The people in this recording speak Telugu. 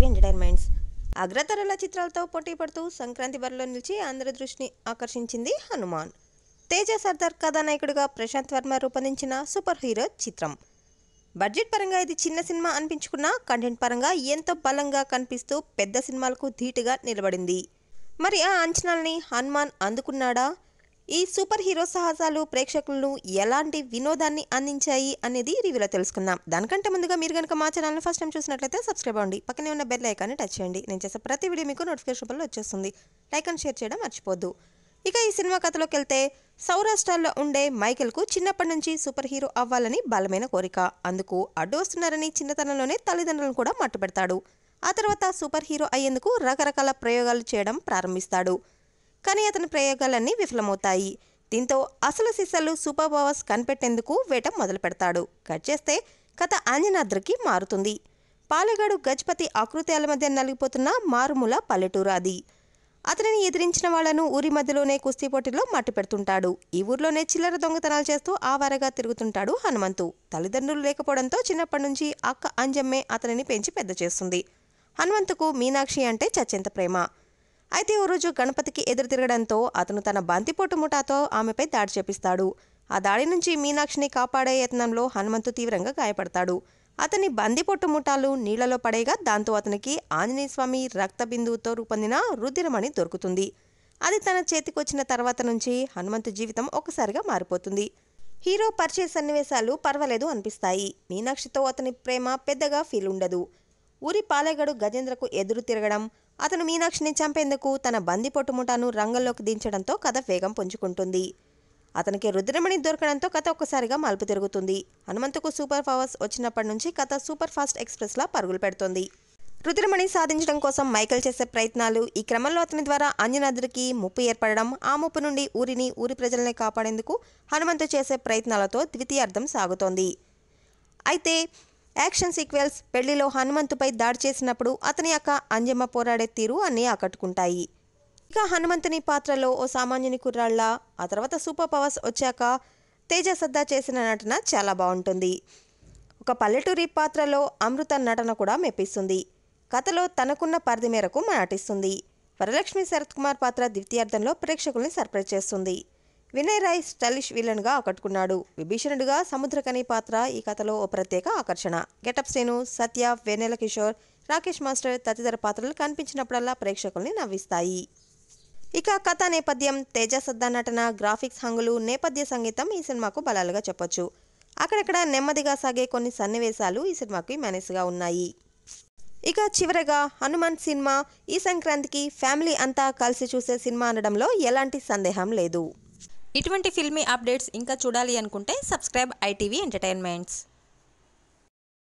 టీవీ ఎంటర్టైన్మెంట్స్ అగ్రతరల చిత్రాలతో పోటీ పడుతూ సంక్రాంతి బరిలో నిలిచి అందరి దృష్టిని ఆకర్షించింది హనుమాన్ తేజ సర్దార్ కథానాయకుడిగా ప్రశాంత్ వర్మ రూపొందించిన సూపర్ హీరో చిత్రం బడ్జెట్ పరంగా ఇది చిన్న సినిమా అనిపించుకున్నా కంటెంట్ పరంగా ఎంతో బలంగా కనిపిస్తూ పెద్ద సినిమాలకు ధీటుగా నిలబడింది మరి ఆ అంచనాల్ని హనుమాన్ అందుకున్నాడా ఈ సూపర్ హీరో సాహసాలు ప్రేక్షకులను ఎలాంటి వినోదాన్ని అందించాయి అనేది రివ్యూలో తెలుసుకుందాం దానికంటే ముందుగా మీరు కనుక మా ఛానల్ ఫస్ట్ టైం చూసినట్లయితే సబ్స్క్రైబ్ అవ్వండి పక్కనే ఉన్న బెల్ ఐకాన్ని టచ్ చేయండి నేను చేసే ప్రతి వీడియో మీకు నోటిఫికేషన్ పనులు వచ్చేస్తుంది లైక్ అండ్ షేర్ చేయడం మర్చిపోద్దు ఇక ఈ సినిమా కథలోకి వెళ్తే సౌరాష్ట్రాల్లో ఉండే మైకెల్కు చిన్నప్పటి నుంచి సూపర్ హీరో అవ్వాలని బలమైన కోరిక అందుకు అడ్డొస్తున్నారని చిన్నతనంలోనే తల్లిదండ్రులను కూడా మట్టుపెడతాడు ఆ తర్వాత సూపర్ హీరో అయ్యేందుకు రకరకాల ప్రయోగాలు చేయడం ప్రారంభిస్తాడు కానీ అతని ప్రయోగాలన్నీ విఫలమవుతాయి దీంతో అసలు సిసలు సూపర్ పవర్స్ కనిపెట్టేందుకు వేట మొదలు పెడతాడు కట్ చేస్తే కథ ఆంజనాద్రికి మారుతుంది పాలగాడు గజపతి ఆకృత్యాల మధ్య నలిగిపోతున్న మారుమూల పల్లెటూరు అది అతనిని ఎదిరించిన వాళ్లను ఊరి మధ్యలోనే కుస్తీ పోటీలో మట్టి పెడుతుంటాడు ఈ ఊర్లోనే చిల్లర దొంగతనాలు చేస్తూ ఆవారగా తిరుగుతుంటాడు హనుమంతు తల్లిదండ్రులు లేకపోవడంతో చిన్నప్పటి నుంచి అక్క అంజమ్మే అతనిని పెంచి పెద్ద చేస్తుంది హనుమంతుకు మీనాక్షి అంటే చచ్చెంత ప్రేమ అయితే ఓ రోజు గణపతికి ఎదురు తిరగడంతో అతను తన బంతిపోటు ముఠాతో ఆమెపై దాడి చేపిస్తాడు ఆ దాడి నుంచి మీనాక్షిని కాపాడే యత్నంలో హనుమంతు తీవ్రంగా గాయపడతాడు అతని బందిపొట్టు ముఠాలు నీళ్లలో పడేగా దాంతో అతనికి ఆంజనేయ స్వామి రక్త బిందువుతో రూపొందిన రుద్రమణి దొరుకుతుంది అది తన చేతికొచ్చిన తర్వాత నుంచి హనుమంతు జీవితం ఒకసారిగా మారిపోతుంది హీరో పరిచయ సన్నివేశాలు పర్వాలేదు అనిపిస్తాయి మీనాక్షితో అతని ప్రేమ పెద్దగా ఫీల్ ఉండదు ఊరి పాలేగడు గజేంద్రకు ఎదురు తిరగడం అతను మీనాక్షిని చంపేందుకు తన బంది పొట్టుముఠాను రంగంలోకి దించడంతో కథ వేగం పుంజుకుంటుంది అతనికి రుద్రమణి దొరకడంతో కథ ఒక్కసారిగా మలుపు తిరుగుతుంది హనుమంతుకు సూపర్ పవర్స్ వచ్చినప్పటి నుంచి కథ సూపర్ ఫాస్ట్ ఎక్స్ప్రెస్లా పరుగులు పెడుతుంది రుద్రమణి సాధించడం కోసం మైకల్ చేసే ప్రయత్నాలు ఈ క్రమంలో అతని ద్వారా అంజనాద్రికి ముప్పు ఏర్పడడం ఆ ముప్పు నుండి ఊరిని ఊరి ప్రజల్ని కాపాడేందుకు హనుమంతు చేసే ప్రయత్నాలతో ద్వితీయార్థం సాగుతోంది అయితే యాక్షన్ సీక్వెల్స్ పెళ్లిలో హనుమంతుపై దాడి చేసినప్పుడు అతని యొక్క అంజమ్మ పోరాడే తీరు అన్నీ ఆకట్టుకుంటాయి ఇక హనుమంతుని పాత్రలో ఓ సామాన్యుని కుర్రాళ్ళ ఆ తర్వాత సూపర్ పవర్స్ వచ్చాక తేజ సద్దా చేసిన నటన చాలా బాగుంటుంది ఒక పల్లెటూరి పాత్రలో అమృత నటన కూడా మెప్పిస్తుంది కథలో తనకున్న పరిధి మేరకు నటిస్తుంది వరలక్ష్మి శరత్ కుమార్ పాత్ర ద్వితీయార్థంలో ప్రేక్షకుల్ని సర్ప్రైజ్ చేస్తుంది వినయ్ రాయ్ స్టైలిష్ విలన్గా ఆకట్టుకున్నాడు విభీషణుడిగా సముద్రకని పాత్ర ఈ కథలో ఓ ప్రత్యేక ఆకర్షణ గెటప్ శ్రేణు సత్య వెనెల కిషోర్ రాకేష్ మాస్టర్ తదితర పాత్రలు కనిపించినప్పుడల్లా ప్రేక్షకుల్ని నవ్విస్తాయి ఇక కథ నేపథ్యం తేజ సద్దా నటన గ్రాఫిక్స్ హంగులు నేపథ్య సంగీతం ఈ సినిమాకు బలాలుగా చెప్పొచ్చు అక్కడక్కడ నెమ్మదిగా సాగే కొన్ని సన్నివేశాలు ఈ సినిమాకి మేనేజ్గా ఉన్నాయి ఇక చివరగా హనుమాన్ సినిమా ఈ సంక్రాంతికి ఫ్యామిలీ అంతా కలిసి చూసే సినిమా అనడంలో ఎలాంటి సందేహం లేదు ఇటువంటి ఫిల్మీ అప్డేట్స్ ఇంకా చూడాలి అనుకుంటే సబ్స్క్రైబ్ ఐటీవీ ఎంటర్టైన్మెంట్స్